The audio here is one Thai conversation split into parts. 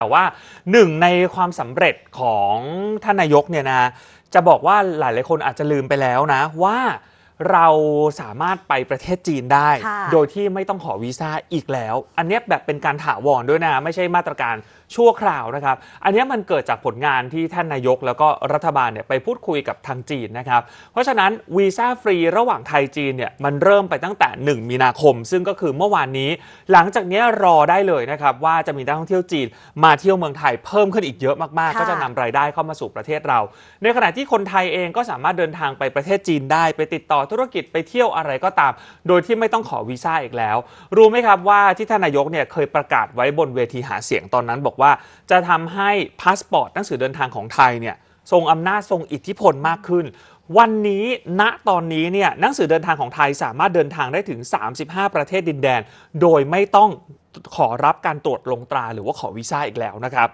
แต่ว่าหนึ่งในความสำเร็จของท่านนายกเนี่ยนะจะบอกว่าหลายหลายคนอาจจะลืมไปแล้วนะ ว่าเราสามารถไปประเทศจีนได้ โดยที่ไม่ต้องขอวีซ่าอีกแล้ว อันนี้แบบเป็นการถาวรด้วยนะ ไม่ใช่มาตรการชั่วคราวนะครับ อันนี้มันเกิดจากผลงานที่ท่านนายกแล้วก็รัฐบาลเนี่ยไปพูดคุยกับทางจีนนะครับ เพราะฉะนั้นวีซ่าฟรี ระหว่างไทยจีนเนี่ยมันเริ่มไปตั้งแต่ 1 มีนาคม ซึ่งก็คือเมื่อวานนี้หลังจากนี้รอได้เลยนะครับ ว่าจะมีนักท่องเที่ยวจีน มาเที่ยวเมืองไทยเพิ่มขึ้นอีกเยอะมากๆ ก็จะนำรายได้เข้ามาสู่ประเทศเรา ในขณะที่คนไทยเองก็สามารถเดินทางไปประเทศจีนได้ ไปติดต่อธุรกิจไปเที่ยวอะไรก็ตาม โดยที่ไม่ต้องขอวีซ่าอีกแล้ว รู้ไหมครับว่าที่ท่านนายกเนี่ยเคยประกาศไว้บนเวทีหาเสียงตอนนั้นบอกว่าจะทำให้พาสปอร์ตหนังสือเดินทางของไทยเนี่ยทรงอำนาจทรงอิทธิพลมากขึ้นวันนี้ ณ ตอนนี้ เนี่ยหนังสือเดินทางของไทยสามารถเดินทางได้ถึง 35 ประเทศดินแดน โดยไม่ต้องขอรับการตรวจลงตราหรือว่าขอวีซ่าอีกแล้วนะครับ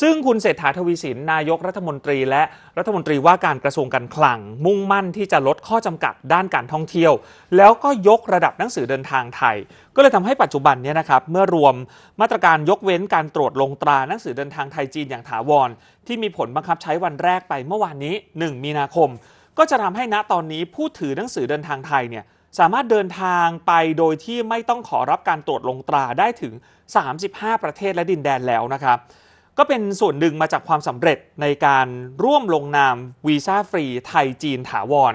ซึ่งคุณเศรษฐาทวีสิน นายกรัฐมนตรีและรัฐมนตรีว่าการกระทรวงการคลัง มุ่งมั่นที่จะลดข้อจำกัดด้านการท่องเที่ยว แล้วก็ยกระดับหนังสือเดินทางไทย ก็เลยทำให้ปัจจุบันเนี่ยนะครับ เมื่อรวมมาตรการยกเว้นการตรวจลงตราหนังสือเดินทางไทยจีนอย่างถาวรที่มีผลบังคับใช้วันแรกไป เมื่อวานนี้ 1 มีนาคมก็จะทำให้ณตอนนี้ผู้ถือหนังสือเดินทางไทยเนี่ยสามารถเดินทางไปโดยที่ไม่ต้องขอรับการตรวจลงตราได้ถึง 35 ประเทศและดินแดนแล้วนะครับก็เป็นส่วนหนึ่งมาจากความสำเร็จในการร่วมลงนามวีซ่าฟรี ไทยจีนถาวร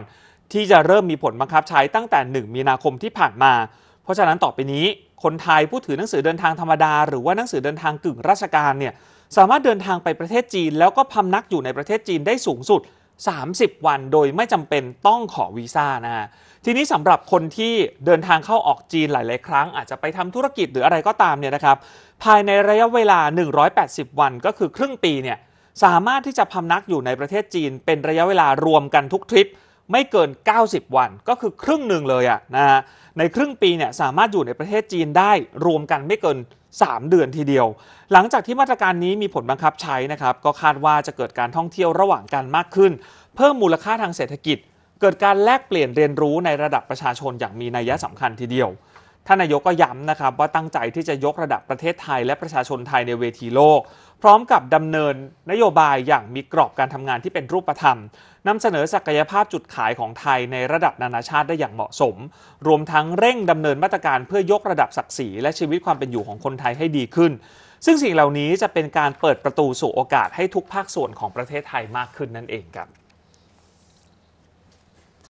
ที่จะเริ่มมีผลบังคับใช้ตั้งแต่ 1 มีนาคมที่ผ่านมา เพราะฉะนั้นต่อไปนี้คนไทยผู้ถือหนังสือเดินทางธรรมดาหรือว่าหนังสือเดินทางกึ่งราชการเนี่ยสามารถเดินทางไปประเทศจีน แล้วก็พำนักอยู่ในประเทศจีนได้สูงสุด30 วันโดยไม่จำเป็นต้องขอวีซ่านะฮะทีนี้สำหรับคนที่เดินทางเข้าออกจีนหลาย ๆ ครั้งอาจจะไปทำธุรกิจหรืออะไรก็ตามเนี่ยนะครับ ภายในระยะเวลา 180 วันก็คือครึ่งปีเนี่ยสามารถที่จะพำนักอยู่ในประเทศจีน เป็นระยะเวลารวมกันทุกทริปไม่เกิน 90 วันก็คือครึ่งหนึ่งเลยอะนะฮะในครึ่งปีเนี่ยสามารถอยู่ในประเทศจีนได้รวมกันไม่เกิน 3 เดือนทีเดียว หลังจากที่มาตรการนี้มีผลบังคับใช้นะครับก็คาดว่าจะเกิดการท่องเที่ยวระหว่างกันมากขึ้น เพิ่มมูลค่าทางเศรษฐกิจ เกิดการแลกเปลี่ยนเรียนรู้ในระดับประชาชนอย่างมีนัยสำคัญทีเดียวท่านนายกก็ย้ำนะครับ ว่าตั้งใจที่จะยกระดับประเทศไทยและประชาชนไทยในเวทีโลก พร้อมกับดำเนินนโยบายอย่างมีกรอบการทำงานที่เป็นรูปธรรมนำเสนอศักยภาพจุดขายของไทยในระดับนานาชาติได้อย่างเหมาะสม รวมทั้งเร่งดำเนินมาตรการเพื่อยกระดับศักดิ์ศรีและชีวิตความเป็นอยู่ของคนไทยให้ดีขึ้น ซึ่งสิ่งเหล่านี้จะเป็นการเปิดประตูสู่โอกาสให้ทุกภาคส่วนของประเทศไทยมากขึ้นนั่นเองครับ